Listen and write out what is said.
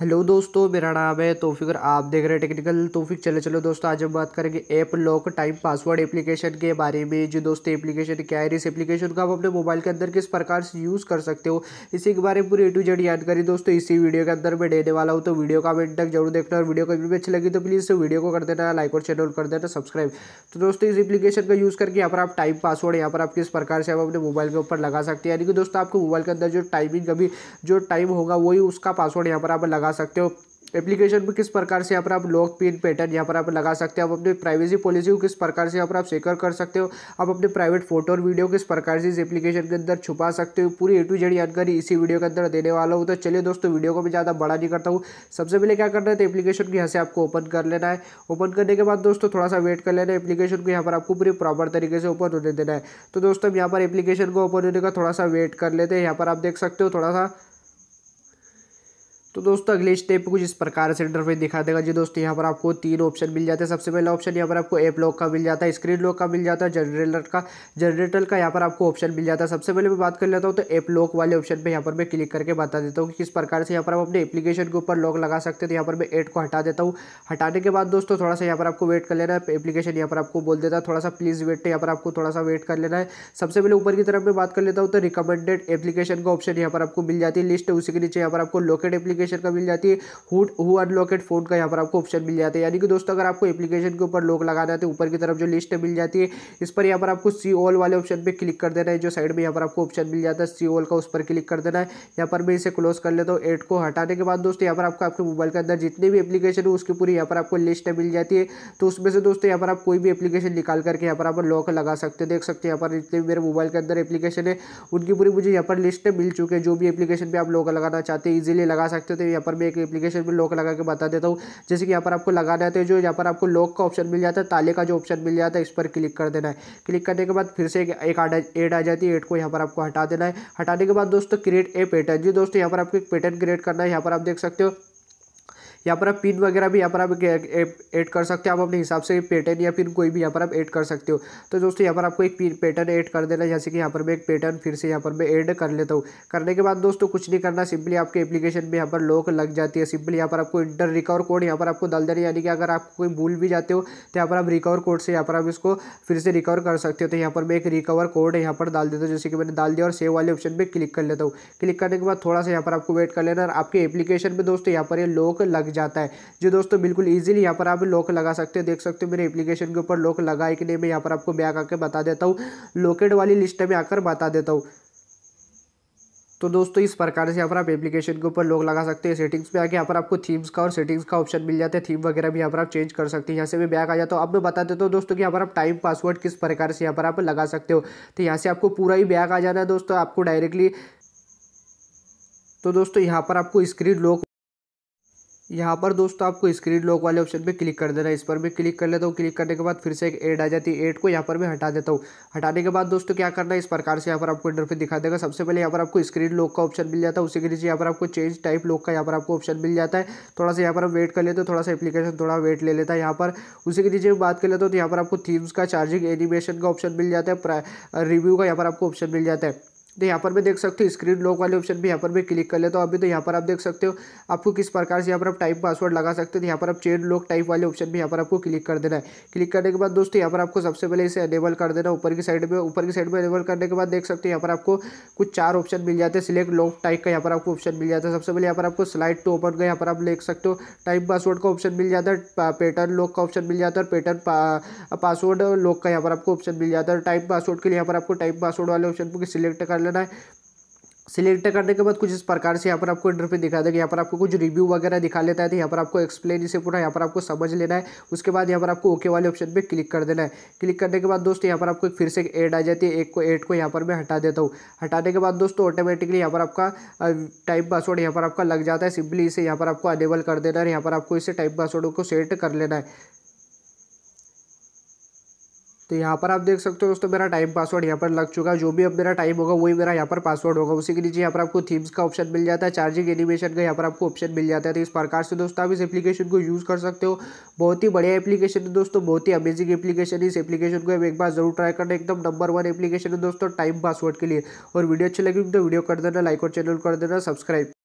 hello दोस्तों मेरा नाम है तोफिक और आप देख रहे हैं टेक्निकल तोफिक चले चलो दोस्तों आज हम बात करेंगे app lock time password application के बारे में जो दोस्तों एप्लीकेशन क्या है इस एप्लीकेशन को आप अपने मोबाइल के अंदर किस प्रकार से यूज़ कर सकते हो इसी के बारे में पूरी ए टू जेड जानकारी दोस्तों इसी वीडियो के अंदर मैं देने वाला हूँ तो वीडियो का अंत तक जरूर देखना और वीडियो कभी भी अच्छी लगी तो प्लीज़ वीडियो को कर देना लाइक और चैनल कर देना सब्सक्राइब तो दोस्तों इस एप्लीकेशन का यूज़ करके यहाँ पर आप टाइम पासवर्ड यहाँ पर आप किस प्रकार से आप अपने मोबाइल के ऊपर लगा सकते हैं यानी कि दोस्तों आपके मोबाइल के अंदर जो टाइमिंग अभी जो टाइम होगा वही उसका पासवर्ड यहाँ पर आप लगा लगा सकते हो एप्लीकेशन में किस प्रकार से यहाँ पर आप लॉक पिन पैटर्न यहाँ पर आप लगा सकते हो आप अपनी प्राइवेसी पॉलिसी को किस प्रकार से यहाँ पर आप सिक्योर कर सकते हो आप अपने प्राइवेट फोटो और वीडियो किस प्रकार से इस एप्लीकेशन के अंदर छुपा सकते हो पूरी ए टू जेड जानकारी इसी वीडियो के अंदर देने वाला हूँ तो चलिए दोस्तों वीडियो को मैं ज़्यादा बड़ा नहीं करता हूँ सबसे पहले क्या करना है तो एप्लीकेशन को यहाँ से आपको ओपन कर लेना है ओपन करने के बाद दोस्तों थोड़ा सा वेट कर लेना है एप्लीकेशन को यहाँ पर आपको पूरी प्रॉपर तरीके से ओपन होने देना है तो दोस्तों यहाँ पर एप्लीकेशन को ओपन होने का थोड़ा सा वेट कर लेते हैं यहाँ पर आप देख सकते हो थोड़ा सा तो दोस्तों अगले स्टेप कुछ इस प्रकार से इंटरफेस दिखा देगा जी दोस्तों यहाँ पर आपको तीन ऑप्शन मिल जाते हैं सबसे पहला ऑप्शन यहाँ पर आपको एप लॉक का मिल जाता है स्क्रीन लॉक का मिल जाता है जनरेटर का जनरेटर का यहाँ पर आपको ऑप्शन मिल जाता है सबसे पहले मैं बात कर लेता हूँ तो एप लॉक वाले ऑप्शन पर यहाँ पर मैं क्लिक करके बता देता हूँ कि किस प्रकार से यहाँ पर आप अपने एप्लीकेशन के ऊपर लॉक लगा सकते हैं तो यहाँ पर मैं एट को हटा देता हूँ हटाने के बाद दोस्तों थोड़ा सा यहाँ पर आपको वेट कर लेना है एप्लीकेशन यहाँ पर आपको बोल देता है थोड़ा सा प्लीज़ वेट यहाँ पर आपको थोड़ा सा वेट कर लेना है सबसे पहले ऊपर की तरफ मैं बात कर लेता हूँ तो रिकमेंडेड एप्लीकेशन का ऑप्शन यहाँ पर आपको मिल जाती है लिस्ट उसी के नीचे यहाँ पर आपको लोकेट एप्लीकेशन एप्लीकेशन का मिल जाती है हु अनलॉकेड फोन का यहाँ पर आपको ऑप्शन मिल जाता है यानी कि दोस्तों अगर आपको एप्लीकेशन के ऊपर लोक लगाना है तो ऊपर की तरफ जो लिस्ट मिल जाती है इस पर यहाँ पर आपको सी ऑल वाले ऑप्शन पर क्लिक कर देना है जो साइड में यहाँ पर आपको ऑप्शन मिल जाता है सी ऑल का उस पर क्लिक कर देना है यहाँ पर मैं इसे क्लोज कर लेता हूँ एड को हटाने के बाद दोस्तों यहाँ पर आपको आपके मोबाइल के अंदर जितनी भी एप्लीकेशन है उसकी पूरी यहाँ पर आपको लिस्ट मिल जाती है तो उसमें से दोस्तों यहाँ पर आप कोई भी एप्लीकेशन निकाल करके यहाँ पर आप लॉक लगा सकते हैं देख सकते हैं यहाँ पर जितने भी मेरे मोबाइल के अंदर एप्लीकेशन है उनकी पूरी मुझे यहाँ पर लिस्ट मिल चुकी है जो भी एप्लीकेशन पर आप लॉक लगाना चाहते हैं ईजिली लगा सकते सकते हो तो यहाँ पर मैं एक एप्लीकेशन भी लॉक लगा के बता देता हूँ जैसे कि यहाँ पर आपको लगाना है तो जो यहाँ पर आपको लॉक का ऑप्शन मिल जाता है ताले का जो ऑप्शन मिल जाता है इस पर क्लिक कर देना है क्लिक करने के बाद फिर से एक एक एड आ जाती है एड को यहाँ पर आपको हटा देना है हटाने के बाद दोस्तों क्रिएट ए पैटर्न जी दोस्तों यहाँ पर आपको एक पैटर्न क्रिएट करना है यहाँ पर आप देख सकते हो यहाँ पर आप पिन वगैरह भी यहाँ पर आप ऐड कर सकते हो आप अपने हिसाब से पैटर्न या फिर कोई भी यहाँ पर आप ऐड कर सकते हो तो दोस्तों यहाँ पर आपको एक पैटर्न ऐड कर देना जैसे कि यहाँ पर मैं एक पैटर्न फिर से यहाँ पर मैं ऐड कर लेता हूँ करने के बाद दोस्तों कुछ नहीं करना सिंपली आपके एप्लीकेशन में यहाँ पर लॉक लग जाती है सिंपली यहाँ पर आपको इंटर रिकवर कोड यहाँ पर आपको डाल देना यानी कि अगर आप कोई भूल भी जाते हो तो यहाँ पर आप रिकवर कोड से यहाँ पर आप इसको फिर से रिकवर कर सकते हो तो यहाँ पर मैं एक रिकवर कोड यहाँ पर डाल देता हूँ जैसे कि मैंने डाल दिया और सेव वाले ऑप्शन पर क्लिक कर लेता हूँ क्लिक करने के बाद थोड़ा सा यहाँ पर आपको वेट कर लेना और आपके एप्लीकेशन में दोस्तों यहाँ पर ये लॉक लग जाता है जो दोस्तों बिल्कुल ईजिली यहाँ पर आप लॉक लगा सकते हो देख सकते हो मेरे एप्लीकेशन के ऊपर लॉक लगा है कि नहीं मैं यहाँ पर आपको बैक आकर बता देता हूँ लोकेट वाली लिस्ट में आकर बता देता हूँ तो दोस्तों इस प्रकार से यहाँ पर आप एप्लीकेशन के ऊपर लोग लगा सकते हैं सेटिंग्स में आके यहाँ पर आपको थीम्स का और सेटिंग्स का ऑप्शन मिल जाता है थीम वगैरह भी यहाँ पर आप चेंज कर सकते हैं यहाँ से मैं बैक आ जाता हूँ अब मैं बता देता हूँ दोस्तों कि यहाँ पर आप टाइम पासवर्ड किस प्रकार से यहाँ पर आप लगा सकते हो तो यहाँ से आपको पूरा ही बैक आ जाना है दोस्तों आपको डायरेक्टली तो दोस्तों यहाँ पर आपको स्क्रीन लोक यहाँ पर दोस्तों आपको स्क्रीन लॉक वाले ऑप्शन पे क्लिक कर देना है इस पर मैं क्लिक कर लेता हूँ क्लिक करने के बाद फिर से एक एड आ जाती है एड को यहाँ पर मैं हटा देता हूँ हटाने के बाद दोस्तों क्या करना है इस प्रकार से यहाँ पर आपको इंटरफेस दिखा देगा सबसे पहले यहाँ पर आपको स्क्रीन लॉक का ऑप्शन मिल जाता है उसी के नीचे यहाँ पर आपको चेंज टाइप लॉक का यहाँ पर आपको ऑप्शन मिल जाता है थोड़ा सा यहाँ पर हम वेट कर लेते हैं थोड़ा सा एप्लीकेशन थोड़ा वेट ले लेता है यहाँ पर उसी के नीचे बात कर लेते हूँ तो यहाँ पर आपको थीम्स का चार्जिंग एनिमेशन का ऑप्शन मिल जाता है रिव्यू का यहाँ पर आपको ऑप्शन मिल जाता है तो यहाँ पर भी देख सकते हो स्क्रीन लॉक वाले ऑप्शन भी यहाँ पर भी क्लिक कर लेते हो अभी तो यहाँ पर आप देख सकते हो आपको किस प्रकार से यहाँ पर आप टाइप पासवर्ड लगा सकते हो यहाँ पर आप चेन लॉक टाइप वाले ऑप्शन भी यहाँ पर आपको क्लिक कर देना है क्लिक करने के बाद दोस्तों यहाँ पर आपको सबसे पहले इसे एनेबल कर देना ऊपर की साइड में ऊपर की साइड में एनेबल करने के बाद देख सकते हो यहाँ पर आपको कुछ चार ऑप्शन मिल जाते हैं सिलेक्ट लॉक टाइप का यहाँ पर आपको ऑप्शन मिल जाता है सबसे पहले यहाँ पर आपको स्लाइड टू ओपन का यहाँ पर आप देख सकते हो टाइप पासवर्ड का ऑप्शन मिल जाता है पैटर्न लॉक का ऑप्शन मिल जाता है और पैटर्न पासवर्ड लॉक का यहाँ पर आपको ऑप्शन मिल जाता है टाइप पासवर्ड के लिए यहाँ पर आपको टाइप पासवर्ड वाले ऑप्शन पर सिलेक्ट कर लेना लेना है सिलेक्ट करने के बाद कुछ इस प्रकार से यहाँ पर आपको इंटरफेस दिखा देगा यहाँ पर आपको कुछ रिव्यू वगैरह दिखा लेता है तो यहाँ पर आपको एक्सप्लेन इसे पूरा यहाँ पर आपको समझ लेना है उसके बाद यहाँ पर आपको ओके वाले ऑप्शन पे क्लिक कर देना है क्लिक करने के बाद दोस्तों यहाँ पर आपको फिर से एड आ जाती है एक को एड को यहाँ पर मैं हटा देता हूँ हटाने के बाद दोस्तों ऑटोमेटिकली यहाँ पर आपका टाइप पासवर्ड यहाँ पर आपका लग जाता है सिंपली इसे यहाँ पर आपको अनेबल कर देना है यहाँ पर आपको इसे टाइप पासवर्ड को सेट कर लेना है तो यहाँ पर आप देख सकते हो दोस्तों मेरा टाइम पासवर्ड यहाँ पर लग चुका है जो भी अब मेरा टाइम होगा वही मेरा यहाँ पर पासवर्ड होगा उसी के नीचे यहाँ पर आपको थीम्स का ऑप्शन मिल जाता है चार्जिंग एनिमेशन का यहाँ पर आपको ऑप्शन मिल जाता है तो इस प्रकार से दोस्तों आप इस एप्लीकेशन को यूज़ कर सकते हो बहुत ही बढ़िया एप्लीकेशन है दोस्तों बहुत ही अमेजिंग एप्लीकेशन है इस एप्लीकेशन को एक बार जरूर ट्राई करना एकदम नंबर वन एप्लीकेशन है दोस्तों टाइम पासवर्ड के लिए और वीडियो अच्छी लगी तो वीडियो कर देना लाइक और चैनल कर देना सब्सक्राइब